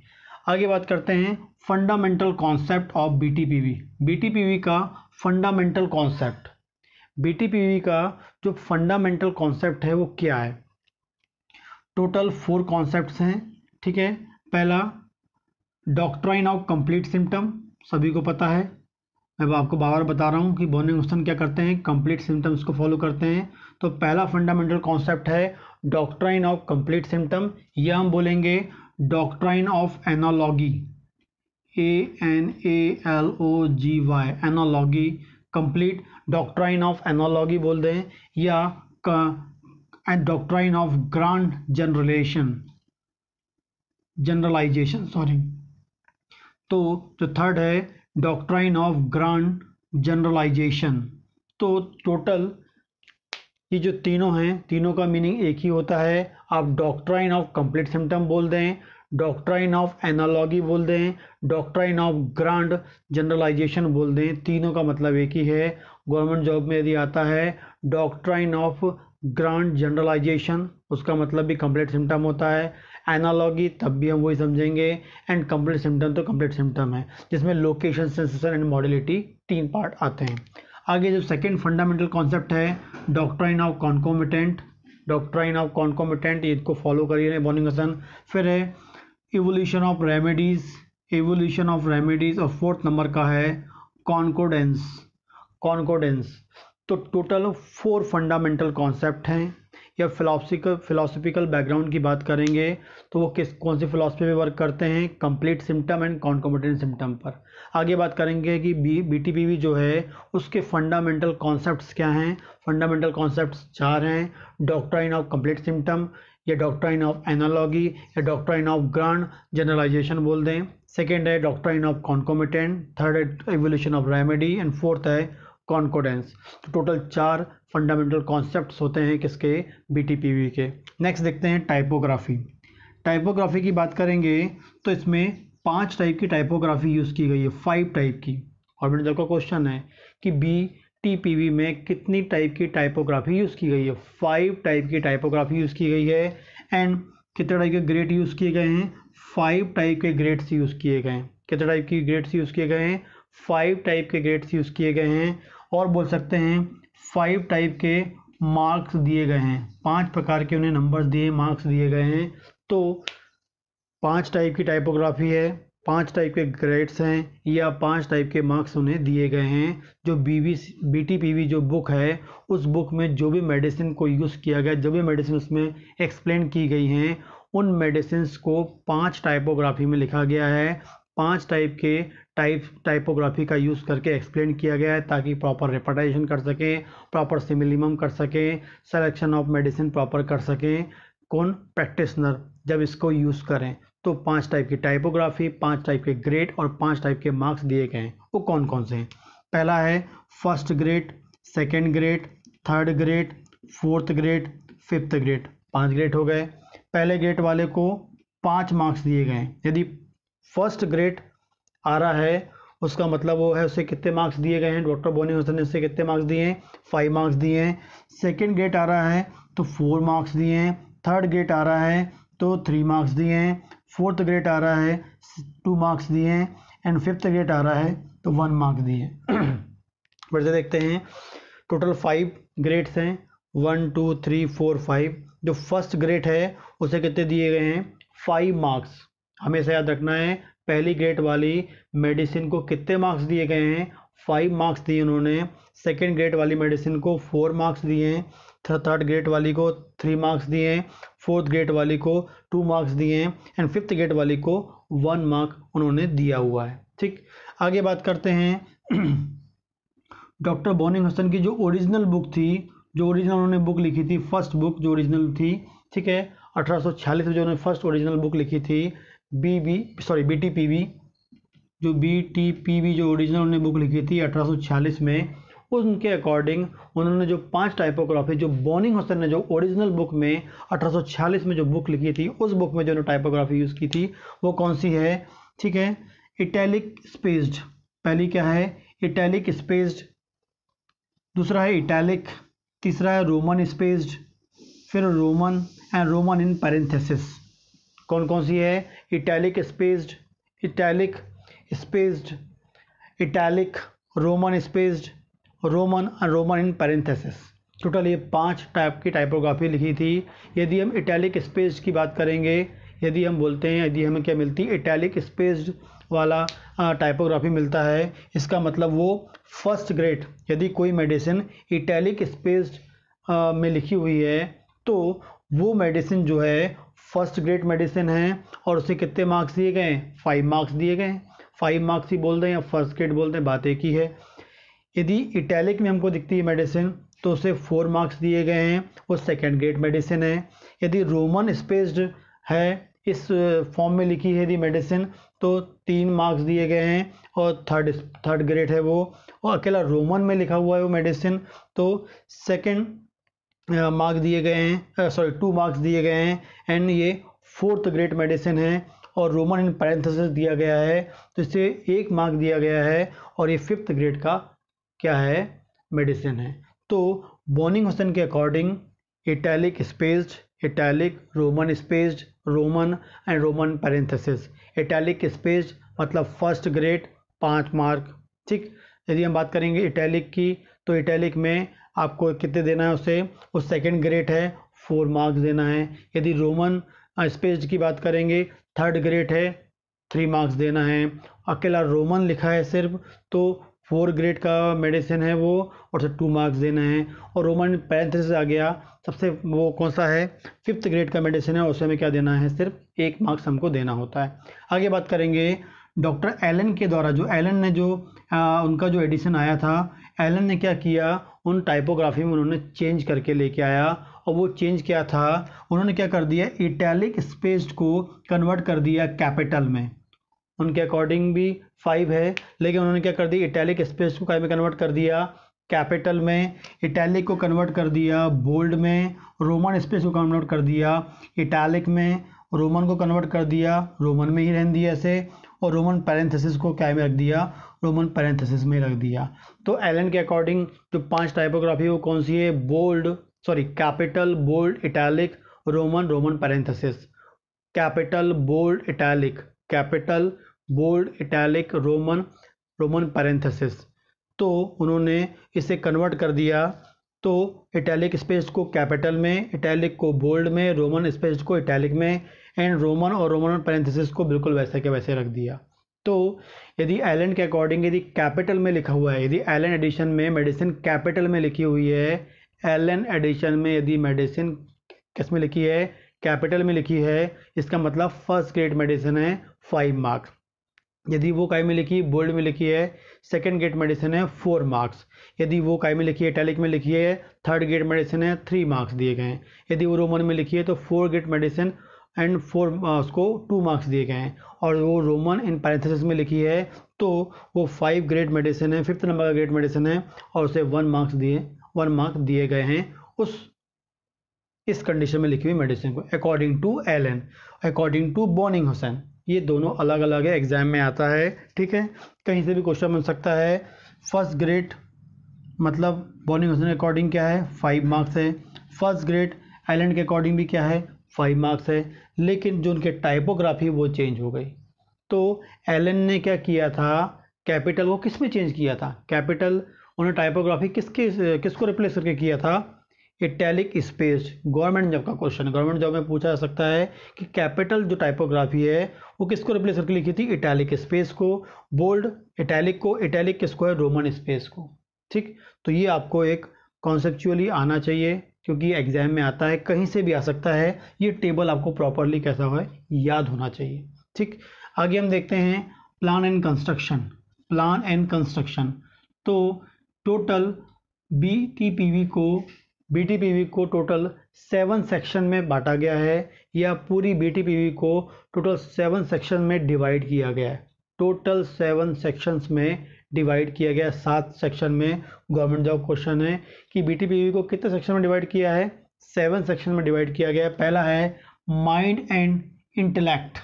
[SPEAKER 1] आगे बात करते हैं fundamental concept of B T P V B T P V का fundamental concept B T P V का जो फंडामेंटल कॉन्सेप्ट है वो क्या है टोटल फोर कॉन्सेप्ट हैं ठीक है पहला डॉक्ट्राइन ऑफ कंप्लीट सिम्टम सभी को पता है मैं आपको बार बार बता रहा हूँ कि बोनिंग ह्यूस्टन क्या करते हैं कंप्लीट सिम्टम्स को फॉलो करते हैं तो पहला फंडामेंटल कॉन्सेप्ट है डॉक्ट्राइन ऑफ कंप्लीट सिम्टम यह हम बोलेंगे doctrine of analogy A N A L O G Y analogy complete doctrine of analogy बोल दें या doctrine of grand generation generalization sorry तो जो थर्ड है डॉक्ट्राइन ऑफ ग्रांड जनरलाइजेशन तो टोटल ये जो तीनों हैं तीनों का मीनिंग एक ही होता है आप डॉक्ट्राइन ऑफ कंप्लीट सिम्टम बोल दें डॉक्ट्राइन ऑफ एनालॉगी बोल दें डॉक्ट्राइन ऑफ ग्रांड जनरलाइजेशन बोल दें तीनों का मतलब एक ही है गवर्नमेंट जॉब में यदि आता है डॉक्ट्राइन ऑफ ग्रांड जनरलाइजेशन उसका मतलब भी कंप्लीट सिम्टम होता है एनालॉगी तब भी हम वही समझेंगे एंड कंप्लीट सिम्टम तो कंप्लीट सिम्टम है जिसमें लोकेशन सेंसेशन एंड मॉडलिटी तीन पार्ट आते हैं आगे जो सेकेंड फंडामेंटल कॉन्सेप्ट है doctrine of concomitant doctrine of concomitant इसको फॉलो करिए बॉर्निंग हसन फिर है evolution of remedies evolution of remedies और फोर्थ नंबर का है कॉन्कोडेंस कॉन्कोडेंस तो टोटल फोर फंडामेंटल कॉन्सेप्ट हैं या फिलासिकल फिलोसफिकल बैकग्राउंड की बात करेंगे तो वो किस कौन सी फिलोसफी पे वर्क करते हैं complete symptom and concomitant symptom पर आगे बात करेंगे कि बी बी जो है उसके फंडामेंटल कॉन्सेप्ट क्या हैं फंडामेंटल कॉन्सेप्ट चार हैं डॉक्ट्राइन ऑफ कंप्लीट सिम्टम या डॉक्ट्राइन ऑफ एनालॉगी या डॉक्ट्राइन ऑफ ग्रांड जनरलाइजेशन बोल दें सेकेंड है डॉक्ट्राइन ऑफ कॉन्कोमिटेंट थर्ड है evolution of remedy and fourth है कॉन्कोडेंस तो टोटल चार फंडामेंटल कॉन्सेप्ट होते हैं किसके वी के नेक्स्ट देखते हैं टाइपोग्राफी टाइपोग्राफी की बात करेंगे तो इसमें पांच टाइप की टाइपोग्राफी यूज़ की गई है फाइव टाइप की और मेरे का क्वेश्चन है कि बी वी में कितनी टाइप की टाइपोग्राफी यूज़ की गई है फाइव टाइप की टाइपोग्राफी यूज़ की गई है एंड कितने टाइप के ग्रेड यूज़ किए गए हैं फाइव टाइप के ग्रेड्स यूज़ किए गए हैं कितने टाइप की ग्रेड्स यूज़ किए गए हैं फाइव टाइप के ग्रेड्स यूज़ किए गए हैं और बोल सकते हैं फाइव टाइप के मार्क्स दिए गए हैं पांच प्रकार के उन्हें नंबर्स दिए मार्क्स दिए गए हैं तो पांच टाइप की टाइपोग्राफी है पांच टाइप के ग्रेड्स हैं या पांच टाइप के मार्क्स उन्हें दिए गए हैं जो बीवी बीटीपीवी जो बुक है उस बुक में जो भी मेडिसिन को यूज़ किया गया जो भी मेडिसिन उसमें एक्सप्लेन की गई हैं उन मेडिसिन को पांच टाइपोग्राफी में लिखा गया है पांच टाइप के टाइप टाइपोग्राफी का यूज़ करके एक्सप्लेन किया गया है ताकि प्रॉपर रिपोर्टाइजेशन कर सकें प्रॉपर सिमिलिमम कर सकें सेलेक्शन ऑफ मेडिसिन प्रॉपर कर सकें कौन प्रैक्टिसनर जब इसको यूज़ करें तो पांच टाइप की टाइपोग्राफी पांच टाइप के ग्रेड और पांच टाइप के मार्क्स दिए गए हैं वो कौन कौन से हैं पहला है first grade second grade third grade fourth grade fifth grade पांच ग्रेड हो गए पहले ग्रेड वाले को पाँच मार्क्स दिए गए यदि फर्स्ट ग्रेड आ रहा है उसका मतलब वो है उसे कितने मार्क्स दिए गए हैं डॉक्टर बोनी हुसैन ने उसे कितने मार्क्स दिए हैं फाइव मार्क्स दिए हैं सेकेंड ग्रेड आ रहा है तो फोर मार्क्स दिए हैं थर्ड ग्रेड आ रहा है तो थ्री मार्क्स दिए हैं फोर्थ ग्रेड आ रहा है टू मार्क्स दिए हैं एंड फिफ्थ ग्रेड आ रहा है तो वन मार्क्स दिए हैं से देखते हैं टोटल फाइव ग्रेड्स हैं one two three four five जो फर्स्ट ग्रेड है उसे कितने दिए गए हैं फाइव मार्क्स हमेशा याद रखना है पहली ग्रेड वाली मेडिसिन को कितने मार्क्स दिए गए हैं फाइव मार्क्स दिए उन्होंने सेकेंड ग्रेड वाली मेडिसिन को फोर मार्क्स दिए हैं थर्ड ग्रेड वाली को थ्री मार्क्स दिए हैं फोर्थ ग्रेड वाली को टू मार्क्स दिए हैं एंड फिफ्थ ग्रेड वाली को वन मार्क उन्होंने दिया हुआ है ठीक आगे बात करते हैं डॉक्टर बोनिंग हसन की जो ओरिजिनल बुक थी जो ओरिजिनल उन्होंने बुक लिखी थी फर्स्ट बुक जो ओरिजिनल थी ठीक है छियालीस में जो उन्होंने फर्स्ट ओरिजिनल बुक लिखी थी B B sorry B T P B जो बी टी पी वी जो ओरिजिनल उन्होंने बुक लिखी थी अठारह में उनके अकॉर्डिंग उन्होंने जो पांच टाइपोग्राफी जो बॉनिंग होसन ने जो ओरिजिनल बुक में 1846 में जो बुक लिखी थी उस बुक में जो उन्होंने टाइपोग्राफी यूज़ की थी वो कौन सी है ठीक है इटैलिक स्पेस्ड पहली क्या है इटैलिक स्पेस्ड दूसरा है इटैलिक तीसरा है रोमन स्पेस्ड फिर roman and roman in parenthesis कौन कौन सी है italic spaced italic spaced italic roman spaced roman roman in parenthesis total ये पांच टाइप की टाइपोग्राफी लिखी थी यदि हम इटैलिक स्पेस्ड की बात करेंगे यदि हम बोलते हैं यदि हमें क्या मिलती है इटैलिक स्पेस्ड वाला टाइपोग्राफी मिलता है इसका मतलब वो फर्स्ट ग्रेड यदि कोई मेडिसिन इटैलिक स्पेस्ड में लिखी हुई है तो वो मेडिसिन जो है फर्स्ट ग्रेड मेडिसिन है और उसे कितने मार्क्स दिए गए हैं फाइव मार्क्स दिए गए फाइव मार्क्स ही बोलते हैं या फर्स्ट ग्रेड बोलते हैं बात एक ही है यदि इटैलिक में हमको दिखती है मेडिसिन तो उसे फोर मार्क्स दिए गए हैं वो सेकेंड ग्रेड मेडिसिन है यदि रोमन स्पेस्ड है इस फॉर्म में लिखी है यदि मेडिसिन तो तीन मार्क्स दिए गए हैं और थर्ड थर्ड ग्रेड है वो और अकेला रोमन में लिखा हुआ है वो मेडिसिन तो सेकेंड मार्क्स दिए गए हैं सॉरी टू मार्क्स दिए गए हैं एंड ये फोर्थ ग्रेट मेडिसिन है और रोमन इन पैरेंथेसिस दिया गया है तो इसे एक मार्क दिया गया है और ये फिफ्थ ग्रेड का क्या है मेडिसिन है तो बोनिंग हुसैन के according italic spaced italic roman spaced roman and roman parenthesis italic spaced मतलब फर्स्ट ग्रेड पाँच मार्क ठीक यदि हम बात करेंगे इटैलिक की तो इटैलिक में आपको कितने देना है उसे वो सेकेंड ग्रेड है फोर मार्क्स देना है यदि रोमन स्पेस की बात करेंगे थर्ड ग्रेड है थ्री मार्क्स देना है अकेला रोमन लिखा है सिर्फ तो फोर ग्रेड का मेडिसिन है वो और सर टू मार्क्स देना है और रोमन पैंथेसिस आ गया सबसे वो कौन सा है फिफ्थ ग्रेड का मेडिसिन है और उसमें क्या देना है सिर्फ एक मार्क्स हमको देना होता है आगे बात करेंगे डॉक्टर एलन के द्वारा जो एलन ने जो आ, उनका जो एडिशन आया था एलन ने क्या किया उन टाइपोग्राफी में उन्होंने चेंज करके लेके आया और वो चेंज क्या था उन्होंने क्या कर दिया इटैलिक स्पेस को कन्वर्ट कर दिया कैपिटल में उनके अकॉर्डिंग भी फाइव है लेकिन उन्होंने क्या कर दिया इटैलिक स्पेस को क्या में कन्वर्ट कर दिया कैपिटल में इटैलिक को कन्वर्ट कर दिया बोल्ड में रोमन स्पेस को कन्वर्ट कर दिया इटैलिक में रोमन को कन्वर्ट कर दिया रोमन में ही रहने दिया ऐसे और रोमन पैरेंथेसिस को क्या में रख दिया रोमन पैरेंथेसिस में रख दिया तो एलन के अकॉर्डिंग जो पांच टाइपोग्राफी वो कौन सी है bold sorry capital bold italic roman roman parenthesis capital bold italic capital bold italic roman roman parenthesis तो उन्होंने इसे कन्वर्ट कर दिया तो इटैलिक स्पेस को कैपिटल में इटैलिक को बोल्ड में रोमन स्पेस को इटैलिक में एंड रोमन और रोमन पैरेंथेसिस को बिल्कुल वैसे के वैसे रख दिया तो यदि एलन के अकॉर्डिंग यदि कैपिटल में लिखा हुआ है यदि एलन एडिशन में मेडिसिन कैपिटल में लिखी हुई है एलन एडिशन में यदि मेडिसिन किस में लिखी है कैपिटल में लिखी है इसका मतलब फर्स्ट ग्रेड मेडिसिन है फाइव मार्क्स यदि वो काय में लिखी बोल्ड में लिखी है सेकेंड ग्रेड मेडिसिन है फोर मार्क्स यदि वो काय में लिखी है टैलिक में लिखी है थर्ड ग्रेड मेडिसिन है थ्री मार्क्स दिए गए हैं यदि वो रोमन में लिखी है तो four grade medicine and four उसको टू मार्क्स दिए गए हैं और वो रोमन इन पैरेंथेसिस में लिखी है तो वो फाइव ग्रेट मेडिसिन है फिफ्थ नंबर का ग्रेट मेडिसिन है और उसे वन मार्क्स दिए वन मार्क्स दिए गए हैं उस इस कंडीशन में लिखी हुई मेडिसिन को according to Allen according to Boenninghausen ये दोनों अलग अलग है एग्जाम में आता है ठीक है कहीं से भी क्वेश्चन बन सकता है फर्स्ट ग्रेड मतलब बोनिंग हुसैन अकॉर्डिंग क्या है फाइव मार्क्स है फर्स्ट ग्रेड एल के अकॉर्डिंग भी क्या है फाइव मार्क्स है लेकिन जो उनके टाइपोग्राफी वो चेंज हो गई तो एलन ने क्या किया था कैपिटल को किस में चेंज किया था कैपिटल उन्होंने टाइपोग्राफी किसके किसको रिप्लेस करके किया था इटैलिक स्पेस गवर्नमेंट जॉब का क्वेश्चन गवर्नमेंट जॉब में पूछा जा सकता है कि कैपिटल जो टाइपोग्राफी है वो किसको रिप्लेस करके लिखी थी इटैलिक स्पेस को बोल्ड इटैलिक को इटैलिक किसको है रोमन स्पेस को ठीक तो ये आपको एक कॉन्सेप्चुअली आना चाहिए क्योंकि एग्जाम में आता है कहीं से भी आ सकता है ये टेबल आपको प्रॉपरली कैसा हो याद होना चाहिए ठीक आगे हम देखते हैं plan and construction plan and construction तो total B T P V को बी टी पी वी को टोटल सेवन सेक्शन में बांटा गया है या पूरी बी टी पी वी को टोटल सेवन सेक्शन में डिवाइड किया गया है टोटल सेवन सेक्शंस में डिवाइड किया गया सात सेक्शन में गवर्नमेंट जॉब क्वेश्चन है कि बीटीपीवी को कितने सेक्शन में डिवाइड किया है सेवन सेक्शन में डिवाइड किया गया पहला है माइंड एंड इंटेलेक्ट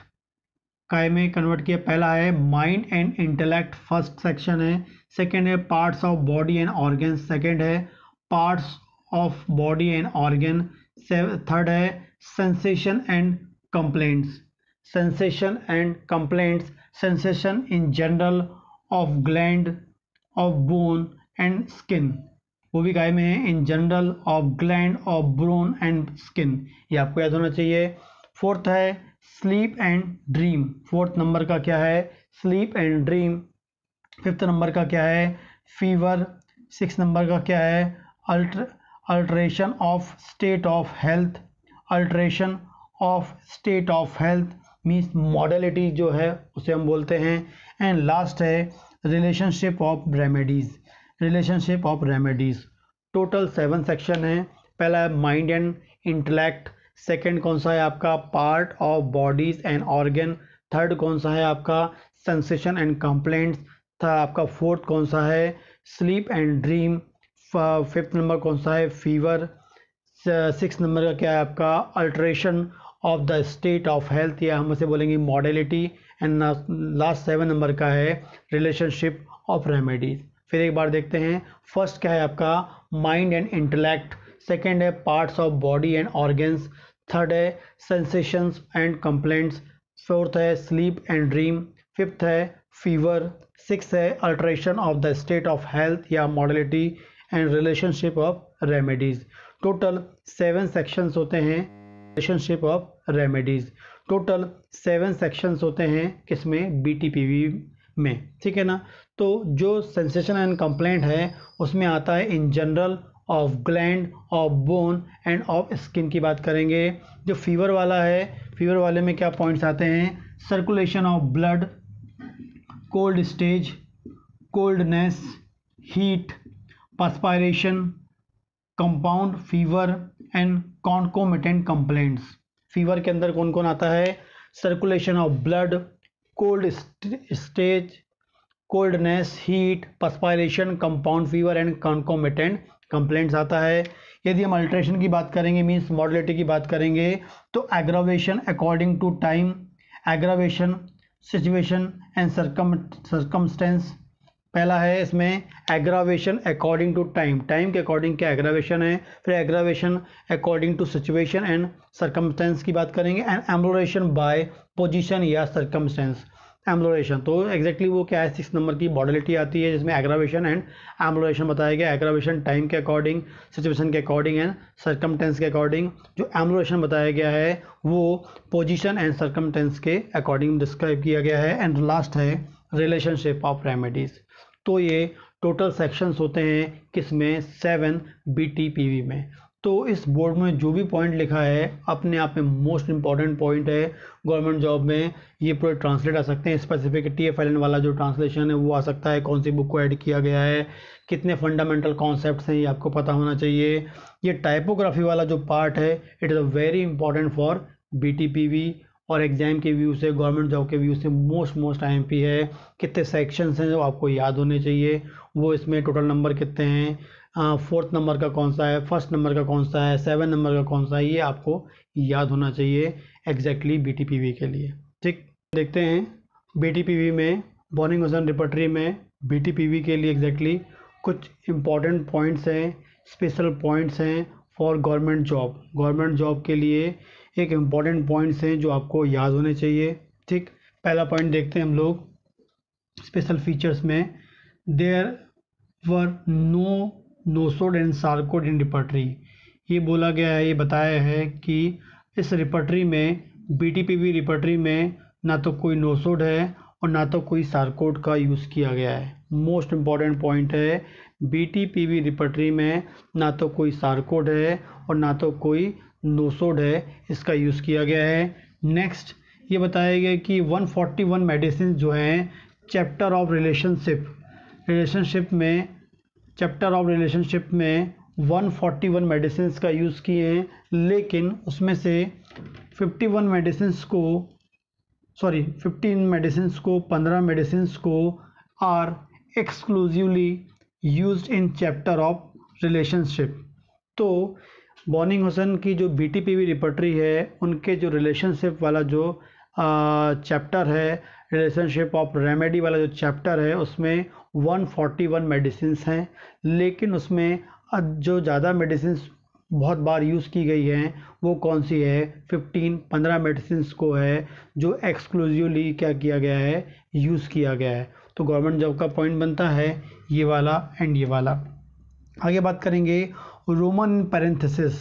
[SPEAKER 1] काय में कन्वर्ट किया पहला है mind and intellect first section है सेकेंड है parts of body and organ second है parts of body and organ third है sensation and complaints sensation and complaints sensation in general of gland of bone and skin वो भी गाय में है in general of gland of bone and skin ये आपको याद होना चाहिए फोर्थ है sleep and dream fourth number का क्या है sleep and dream fifth number का क्या है फीवर सिक्स नंबर का क्या है alter alteration of state of health alteration of state of health means modality जो है उसे हम बोलते हैं एंड लास्ट है relationship of remedies relationship of remedies total seven section है पहला है माइंड एंड इंटलेक्ट सेकेंड कौन सा है आपका part of bodies and organ third कौन सा है आपका सेंसेशन एंड कंप्लेंट्स था आपका फोर्थ कौन सा है sleep and dream fifth number कौन सा है फीवर सिक्स नंबर का क्या है आपका alteration of the state of health या हम उसे बोलेंगे modality and last seven number का है रिलेशनशिप ऑफ रेमेडीज फिर एक बार देखते हैं फर्स्ट क्या है आपका माइंड एंड इंटेलेक्ट सेकेंड है parts of body and organs third है सेंसेशंस एंड कंप्लेंट्स फोर्थ है स्लीप एंड ड्रीम फिफ्थ है फीवर सिक्स है alteration of the state of health या modality and relationship of remedies total seven sections होते हैं relationship of remedies total seven sections होते हैं किसमें बी टी पी वी में ठीक है ना तो जो सेंसेशन एंड कंप्लेंट है उसमें आता है in general of gland of bone and of skin की बात करेंगे जो फीवर वाला है फीवर वाले में क्या पॉइंट्स आते हैं circulation of blood cold stage coldness heat perspiration compound fever and concomitant complaints fever के अंदर कौन कौन आता है circulation of blood cold stage coldness heat perspiration compound fever and concomitant complaints आता है यदि हम अल्ट्रेशन की बात करेंगे मीन्स मॉडलिटी की बात करेंगे तो aggravation according to time aggravation situation and circum circumstances पहला है इसमें aggravation according to time time के अकॉर्डिंग क्या एग्रावेशन है फिर aggravation according to situation and circumstances की बात करेंगे एंड एम्बलोरेशन बाय पोजीशन या सरकमस्टेंस एम्बलोरेशन तो एग्जैक्टली exactly वो क्या है सिक्स नंबर की मॉडलिटी आती है जिसमें एग्रावेशन एंड एम्बलोरेशन बताया गया एग्रावेशन टाइम के अकॉर्डिंग सिचुएशन के अकॉर्डिंग एंड सर्कमटेंस के अकॉर्डिंग जो एम्बलोरेशन बताया गया है वो पोजिशन एंड सर्कमटेंस के अकॉर्डिंग डिस्क्राइब किया गया है एंड लास्ट है रिलेशनशिप ऑफ रेमेडीज़ तो ये टोटल सेक्शंस होते हैं किसमें सेवन बी में तो इस बोर्ड में जो भी पॉइंट लिखा है अपने आप में मोस्ट इंपॉर्टेंट पॉइंट है गवर्नमेंट जॉब में ये पूरे ट्रांसलेट आ सकते हैं स्पेसिफिक टी एफ एल वाला जो ट्रांसलेशन है वो आ सकता है कौन सी बुक को ऐड किया गया है कितने फंडामेंटल कॉन्सेप्ट हैं ये आपको पता होना चाहिए ये टाइपोग्राफी वाला जो पार्ट है it is a very important for B T P V और एग्ज़ाम के व्यू से गवर्नमेंट जॉब के व्यू से मोस्ट मोस्ट आई है कितने सेक्शंस हैं जो आपको याद होने चाहिए वो इसमें टोटल नंबर कितने हैं फोर्थ नंबर का कौन सा है फर्स्ट नंबर का कौन सा है सेवन नंबर का कौन सा है ये आपको याद होना चाहिए एग्जैक्टली बी के लिए ठीक देखते हैं बी में बॉर्निंग ओजन रिपोर्टरी में बी के लिए एग्जैक्टली कुछ इम्पॉर्टेंट पॉइंट्स हैं स्पेशल पॉइंट्स हैं for government job government job के लिए एक इम्पॉर्टेंट पॉइंट्स हैं जो आपको याद होने चाहिए ठीक पहला पॉइंट देखते हैं हम लोग स्पेशल फीचर्स में there were no nosodes and sarcodes in repertory ये बोला गया है ये बताया है कि इस रिपर्टरी में बीटीपीवी रिपर्टरी में ना तो कोई नोसोड है और ना तो कोई सार्कोड का यूज़ किया गया है मोस्ट इम्पॉर्टेंट पॉइंट है बीटीपीवी रिपर्टरी में ना तो कोई सार्कोड है और ना तो कोई नोसोड है इसका यूज़ किया गया है नेक्स्ट ये बताया गया कि 141 मेडिसिन जो हैं चैप्टर ऑफ रिलेशनशिप रिलेशनशिप में चैप्टर ऑफ रिलेशनशिप में 141 मेडिसिन का यूज़ किए हैं लेकिन उसमें से 51 मेडिसिन को सॉरी 15 मेडिसिन को 15 मेडिसिन को are exclusively used in chapter of relationship तो बॉनिंग हुसन की जो B T P V repertory है उनके जो रिलेशनशिप वाला जो चैप्टर है रिलेशनशिप ऑफ रेमेडी वाला जो चैप्टर है उसमें 141 मेडिसिन हैं लेकिन उसमें जो ज़्यादा मेडिसिन बहुत बार यूज़ की गई हैं वो कौन सी है 15 15 मेडिसिन को है जो एक्सक्लूसिवली क्या किया गया है यूज़ किया गया है तो गवर्नमेंट जॉब का पॉइंट बनता है ये वाला एंड ये वाला आगे बात करेंगे रोमन इन पैरेंथेसिस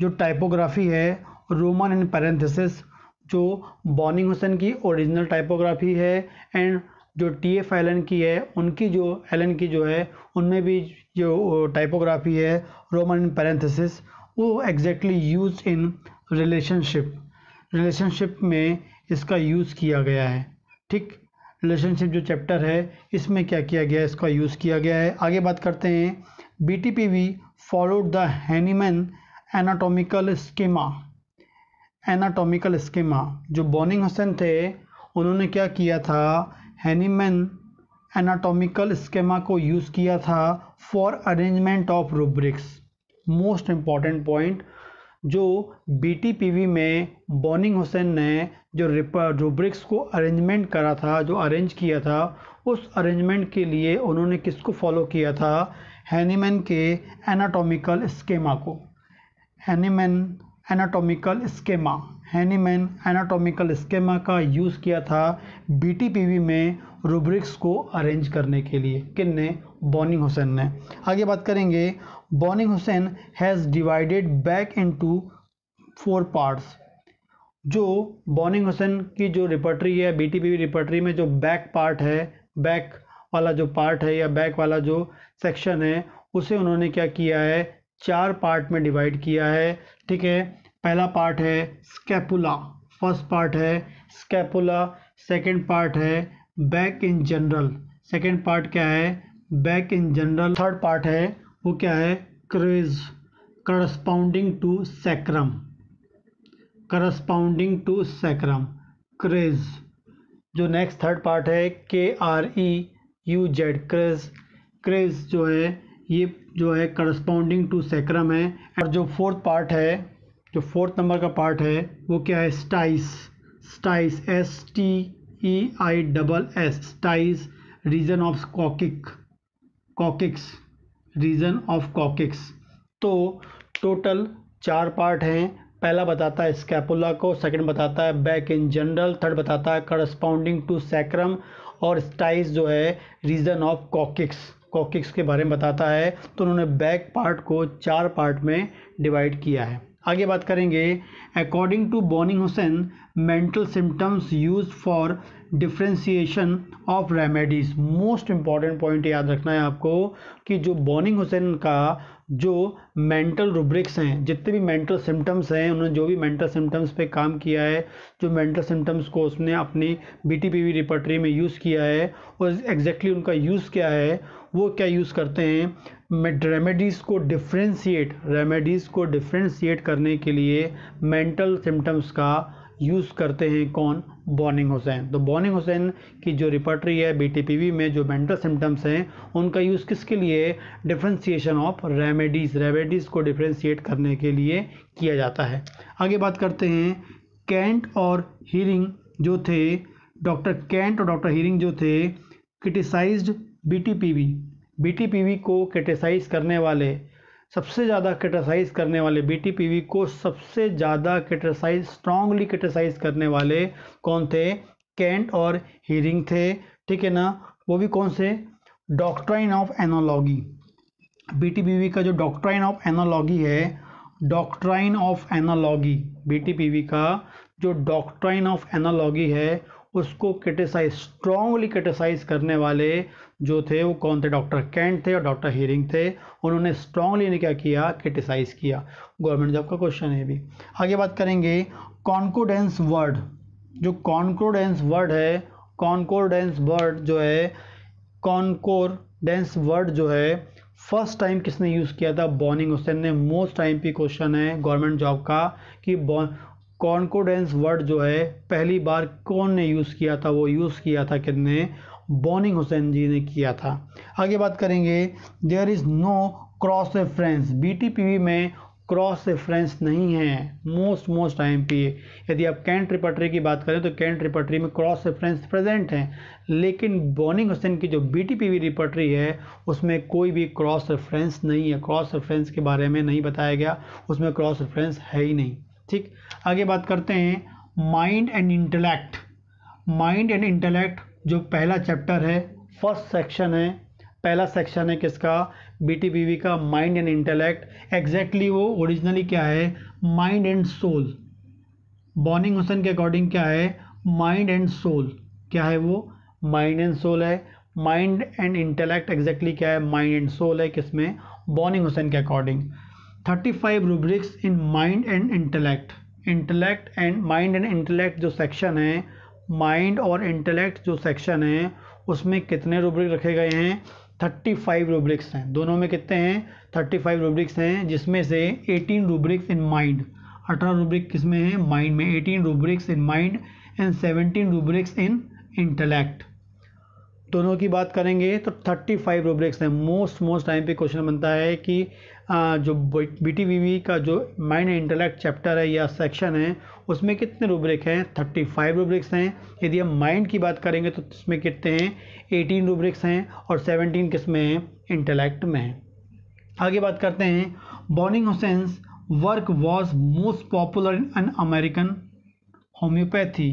[SPEAKER 1] जो टाइपोग्राफी है रोमन एंड पैरेंथेसिस जो बॉनिंग हुसैन की ओरिजिनल टाइपोग्राफी है एंड जो टी एफ एलन की है उनकी जो एलन की जो है उनमें भी जो टाइपोग्राफी है रोमन पैरेंथेसिस वो exactly use in relationship relationship में इसका यूज़ किया गया है ठीक रिलेशनशिप जो चैप्टर है इसमें क्या किया गया है इसका यूज़ किया गया है आगे बात करते हैं B T P V followed the Hahnemann anatomical schema anatomical schema जो बॉनिंग हुसैन थे उन्होंने क्या किया था हैनीमैन एनाटोमिकल स्केमा को यूज़ किया था for arrangement of rubrics most important point जो बी टी पी वी में बॉनिंग हुसैन ने जो रूब्रिक्स को अरेंजमेंट करा था जो अरेंज किया था उस अरेंजमेंट के लिए उन्होंने किसको फॉलो किया था हैनीमैन के एनाटॉमिकल स्केमा को Hahnemann anatomical schema Hahnemann anatomical schema का यूज़ किया था बी में रूब्रिक्स को अरेंज करने के लिए किन ने बॉनिंग हुसैन ने आगे बात करेंगे Boenninghausen has divided back into four parts जो बॉनिंग हुसैन की जो रिपर्टरी है बीटीपीवी रिपर्टरी में जो बैक पार्ट है बैक वाला जो पार्ट है या बैक वाला जो सेक्शन है उसे उन्होंने क्या किया है चार पार्ट में डिवाइड किया है ठीक है पहला पार्ट है स्कैपुला फर्स्ट पार्ट है स्कैपुला सेकंड पार्ट है back in general second part क्या है back in general third part है वो क्या है Kreuz corresponding to sacrum corresponding to sacrum Kreuz जो नेक्स्ट थर्ड पार्ट है K R E U Z Kreuz Kreuz जो है ये जो है करस्पॉन्डिंग टू सैक्रम है और जो फोर्थ पार्ट है जो फोर्थ नंबर का पार्ट है वो क्या है Steiss Steiss S T E I double S Steiss region of कॉकिक कॉकिक्स रीजन ऑफ कॉकिक्स तो टोटल चार पार्ट हैं पहला बताता है स्कैपुला को सेकंड बताता है बैक इन जनरल थर्ड बताता है करस्पॉन्डिंग टू सैक्रम और स्टाइस जो है रीजन ऑफ कॉकिक्स कॉकिक्स के बारे में बताता है तो उन्होंने बैक पार्ट को चार पार्ट में डिवाइड किया है आगे बात करेंगे according to Boenninghausen mental symptoms use for differentiation of remedies most important point याद रखना है आपको कि जो बॉनिंग हुसैन का जो मेंटल रूब्रिक्स हैं जितने भी मेंटल सिम्टम्स हैं उन्होंने जो भी मेंटल सिम्टम्स पे काम किया है जो मेंटल सिम्टम्स को उसने अपनी B T P V repertory में यूज़ किया है और एग्जैक्टली उनका यूज़ क्या है वो क्या यूज़ करते हैं रेमेडीज़ को डिफ्रेंशिएट रेमेडीज़ को डिफ्रेंशिएट करने के लिए मेंटल सिम्टम्स का यूज़ करते हैं कौन बॉनिंग हुसैन तो बॉनिंग हुसैन की जो रिपर्टरी है वी में जो मेंटल सिम्टम्स हैं उनका यूज़ किसके लिए डिफ्रेंसीशन ऑफ रेमेडीज़ रेमेडीज़ को डिफ्रेंशिएट करने के लिए किया जाता है आगे बात करते हैं कैंट और हीरिंग जो थे डॉक्टर कैंट और डॉक्टर हीरिंग जो थे क्रिटिसाइज्ड पी वी को क्रिटिसाइज़ करने वाले सबसे ज़्यादा क्रिटिसाइज करने वाले बी को सबसे ज़्यादा क्रिटिसाइज स्ट्रांगली क्रिटिसाइज करने वाले कौन थे कैंट और हीरिंग थे ठीक है ना वो भी कौन से डॉक्ट्राइन ऑफ एनोलॉगी बी का जो डॉक्ट्राइन ऑफ एनोलॉगी है डॉक्ट्राइन ऑफ एनोलॉगी बी का जो डॉक्ट्राइन ऑफ एनोलॉगी है उसको क्रिटिसाइज स्ट्रांगली क्रिटिसाइज करने वाले जो थे वो कौन थे डॉक्टर कैंट थे और डॉक्टर हेरिंग थे उन्होंने स्ट्रांगली ने क्या किया क्रिटिसाइज़ किया गवर्नमेंट जॉब का क्वेश्चन है भी आगे बात करेंगे कॉन्कोडेंस वर्ड जो कॉन्कोडेंस वर्ड है कॉन्कोडेंस वर्ड जो है कॉन्कोडेंस वर्ड जो है फर्स्ट टाइम किसने यूज़ किया था बॉर्निंग हुसैन ने मोस्ट टाइम पे क्वेश्चन है गवर्नमेंट जॉब का कि कॉन्कोडेंस वर्ड जो है पहली बार कौन ने यूज़ किया था वो यूज़ किया था कितने बोनिंग हुसैन जी ने किया था आगे बात करेंगे there is no cross reference BTPV में क्रॉस रेफरेंस नहीं है मोस्ट मोस्ट टाइम पे यदि आप कैंट रिपर्टरी की बात करें तो कैंट रिपर्टरी में क्रॉस रेफरेंस प्रेजेंट हैं लेकिन बोनिंग हुसैन की जो बी टी पी रिपटरी है उसमें कोई भी क्रॉस रेफरेंस नहीं है क्रॉस रेफरेंस के बारे में नहीं बताया गया उसमें क्रॉस रेफरेंस है ही नहीं ठीक आगे बात करते हैं mind and intellect mind and intellect जो पहला चैप्टर है फर्स्ट सेक्शन है पहला सेक्शन है किसका बीटीबीवी का माइंड एंड इंटेलेक्ट एग्जैक्टली वो ओरिजिनली क्या है माइंड एंड सोल बॉनिंग हुसन के अकॉर्डिंग क्या है माइंड एंड सोल क्या है वो माइंड एंड सोल है माइंड एंड इंटेलेक्ट एग्जैक्टली क्या है माइंड एंड सोल है किसमें बॉनिंग हुसैन के according thirty five rubrics in mind and intellect intellect and mind and intellect जो सेक्शन है माइंड और इंटेलेक्ट जो सेक्शन है उसमें कितने रूब्रिक रखे गए हैं थर्टी फाइव रूब्रिक्स हैं दोनों में कितने हैं थर्टी फाइव रूब्रिक्स हैं जिसमें से एटीन रूब्रिक्स इन माइंड अठारह रूब्रिक किस में है माइंड में eighteen rubrics in mind and seventeen rubrics in intellect दोनों की बात करेंगे तो 35 रूब्रिक्स हैं मोस्ट मोस्ट टाइम पे क्वेश्चन बनता है कि जो बी टी वी वी का जो माइंड एंड इंटेलेक्ट चैप्टर है या सेक्शन है उसमें कितने रूब्रिक हैं 35 रूब्रिक्स हैं यदि हम माइंड की बात करेंगे तो उसमें कितने हैं एटीन रूब्रिक्स हैं और सेवनटीन किस में हैं इंटेलेक्ट में हैं आगे बात करते हैं Boenninghausen's work was most popular in American homoeopathy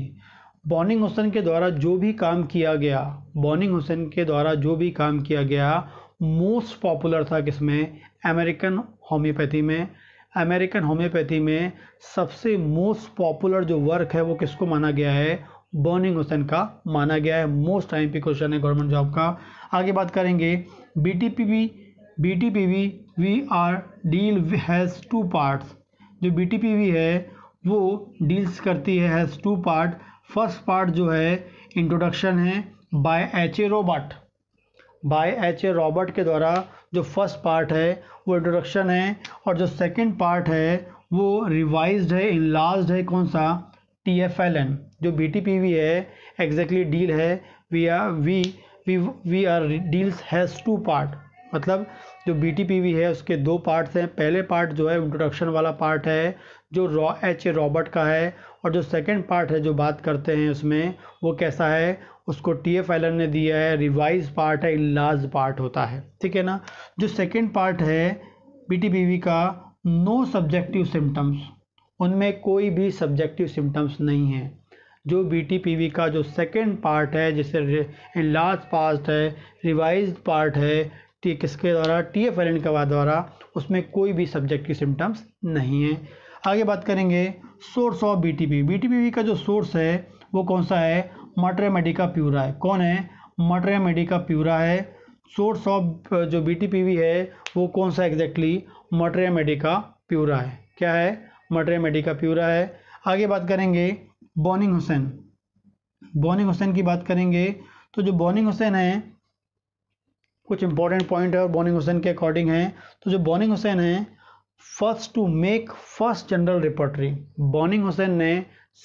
[SPEAKER 1] Boenninghausen के द्वारा जो भी काम किया गया बॉनिंग हुसैन के द्वारा जो भी काम किया गया मोस्ट पॉपुलर था किसमें अमेरिकन होम्योपैथी में अमेरिकन होम्योपैथी में सबसे मोस्ट पॉपुलर जो वर्क है वो किसको माना गया है बॉनिंग हुसैन का माना गया है मोस्ट आई पी क्वेश्चन है गवर्नमेंट जॉब का आगे बात करेंगे B T P V B T P V we are deal has two parts जो बी टी पी वी है वो डील्स करती है has two part first part जो है इंट्रोडक्शन है by H A Robert by H A Robert के द्वारा जो फर्स्ट पार्ट है वो इंट्रोडक्शन है और जो सेकंड पार्ट है वो रिवाइज है लास्ट है कौन सा टी एफ एल एन जो बी टी पी वी है एग्जैक्टली डील है we are we we we are deals has two part मतलब जो बी टी पी वी है उसके दो पार्ट्स हैं पहले पार्ट जो है इंट्रोडक्शन वाला पार्ट है जो रॉ एच ए रॉबर्ट का है और जो सेकंड पार्ट है जो बात करते हैं उसमें वो कैसा है उसको टी एफ एलन ने दिया है रिवाइज पार्ट है लार्ज पार्ट होता है ठीक है ना जो second part B B V वी का नो सब्जेक्टिव सिम्टम्स उनमें कोई भी सब्जेक्टिव सिम्टम्स नहीं है जो बी टी पी वी का जो सेकेंड पार्ट है जैसे लार्ज पार्ट है रिवाइज पार्ट है टी किसके द्वारा टी एफ एल के द्वारा उसमें कोई भी सब्जेक्ट की सिम्टम्स नहीं है आगे बात करेंगे source of B T P B T P का जो सोर्स है वो कौन सा है मटर मेडिका प्यूरा है कौन है मटर मेडिका प्यूरा है सोर्स ऑफ जो बी टी पी है वो कौन सा एग्जैक्टली मटर मेडिका प्यूरा है क्या है मटर मेडिका प्यूरा है आगे बात करेंगे बॉनिंग हुसैन बॉनिंग हुसैन की बात करेंगे तो जो बॉनिंग हुसैन है कुछ इंपॉर्टेंट पॉइंट है और बॉनिंग हुसैन के अकॉर्डिंग है तो जो बॉनिंग हुसैन है first to make first general repertory Boenninghausen ने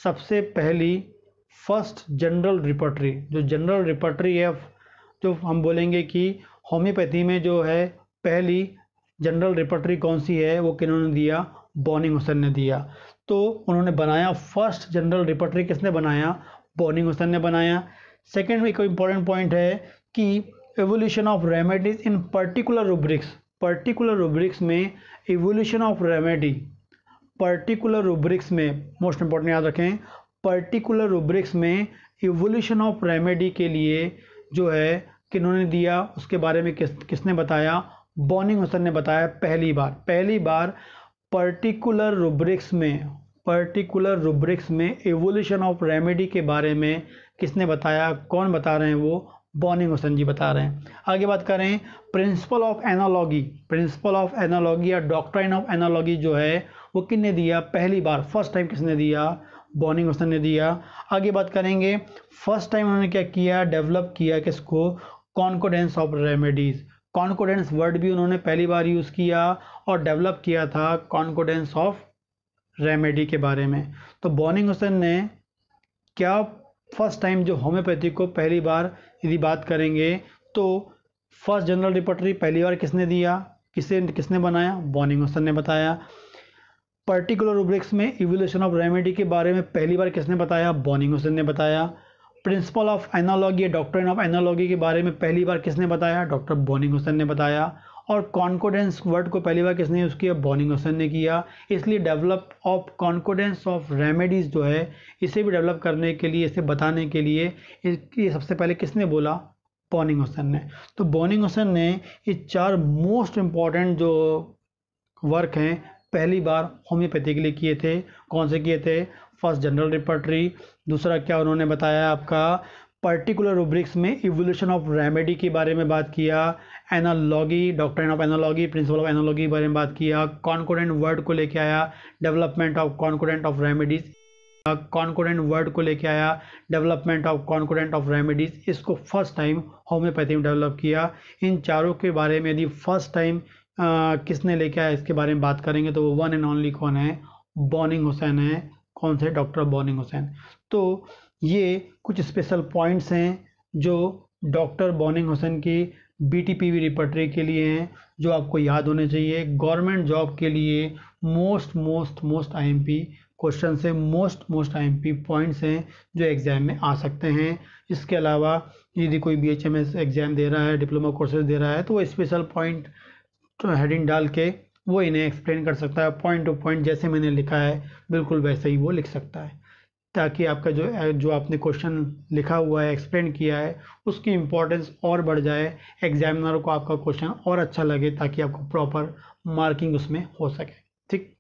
[SPEAKER 1] सबसे पहली फर्स्ट जनरल रिपोर्टरी जो जनरल रिपोर्टरी है जो हम बोलेंगे कि होम्योपैथी में जो है पहली जनरल रिपोर्टरी कौन सी है वो किन्होंने दिया बॉनिंग हुसैन ने दिया तो उन्होंने बनाया फर्स्ट जनरल रिपोर्टरी किसने बनाया बॉनिंग हुसैन ने बनाया सेकेंड में एक इम्पॉर्टेंट पॉइंट है कि evolution of remedies in particular rubrics particular rubrics में evolution of remedy particular rubrics में मोस्ट इंपॉर्टेंट याद रखें पर्टिकुलर रूब्रिक्स में इवोल्यूशन ऑफ रेमेडी के लिए जो है किन्होंने दिया उसके बारे में किस किसने बताया बॉनिंग हुसन ने बताया पहली बार पहली बार पर्टिकुलर रूब्रिक्स में पर्टिकुलर रूब्रिक्स में एवोल्यूशन ऑफ रेमेडी के बारे में किसने बताया कौन बता रहे हैं वो बॉनिंग हुसैन जी बता रहे हैं आगे बात कर रहे हैं principle of analogy principle of analogy या डॉक्ट्राइन ऑफ एनालॉगी जो है वो किसने दिया पहली बार फर्स्ट टाइम किसने दिया बॉनिंग हुसैन ने दिया आगे बात करेंगे फर्स्ट टाइम उन्होंने क्या किया डेवलप किया किसको concordance of remedies concordance word भी उन्होंने पहली बार यूज़ किया और डेवलप किया था कॉन्कोडेंस ऑफ रेमेडी के बारे में तो बॉनिंग हुसैन ने क्या फर्स्ट टाइम जो होम्योपैथी को पहली बार यदि बात करेंगे तो फर्स्ट जनरल रिपोर्टरी पहली बार किसने दिया किसे किसने बनाया बॉनिंग ने बताया पर्टिकुलर रूब्रिक्स में इवोल्यूशन ऑफ रेमेडी के बारे में पहली बार किसने बताया बॉनिंग ने बताया principle of analogy doctor of analogy के बारे में पहली बार किसने बताया डॉक्टर बॉनिंग ने बताया और कॉन्कोडेंस वर्ड को पहली बार किसने यूज़ किया बॉनिंगसन ने किया इसलिए develop of concordance of remedies जो है इसे भी डेवलप करने के लिए इसे बताने के लिए ये सबसे पहले किसने बोला बॉनिंग हुसैन ने तो बॉनिंग हुसैन ने ये चार मोस्ट इम्पॉर्टेंट जो वर्क हैं पहली बार होम्योपैथी के लिए किए थे कौन से किए थे फर्स्ट जनरल रिपर्टरी दूसरा क्या उन्होंने बताया आपका पर्टिकुलर रूब्रिक्स में इवोल्यूशन ऑफ रेमेडी के बारे में बात किया analogy doctor of analogy principle of analogy के बारे में बात किया कॉन्कोडेंट वर्ड को लेके आया development of concordant of remedies concordant word को लेके आया development of concordant of remedies इसको फर्स्ट टाइम होम्योपैथी में डेवलप किया इन चारों के बारे में यदि फर्स्ट टाइम किसने लेके आया इसके बारे में बात करेंगे तो वो वन एंड ओनली कौन है बॉनिंग हुसैन है कौन से डॉक्टर बॉनिंग हुसैन तो ये कुछ स्पेशल पॉइंट्स हैं जो डॉक्टर बॉनिंग हुसैन की B T P V repertory के लिए हैं जो आपको याद होने चाहिए गवर्नमेंट जॉब के लिए most most most I M P question से most most I M P points हैं जो एग्ज़ाम में आ सकते हैं इसके अलावा यदि कोई B H M S exam दे रहा है डिप्लोमा कोर्सेज दे रहा है तो वो स्पेशल पॉइंट हेडिंग डाल के वो इन्हें एक्सप्लेन कर सकता है पॉइंट टू पॉइंट जैसे मैंने लिखा है बिल्कुल वैसे ही वो लिख सकता है ताकि आपका जो जो आपने क्वेश्चन लिखा हुआ है एक्सप्लेन किया है उसकी इम्पोर्टेंस और बढ़ जाए एग्जामिनर को आपका क्वेश्चन और अच्छा लगे ताकि आपको प्रॉपर मार्किंग उसमें हो सके ठीक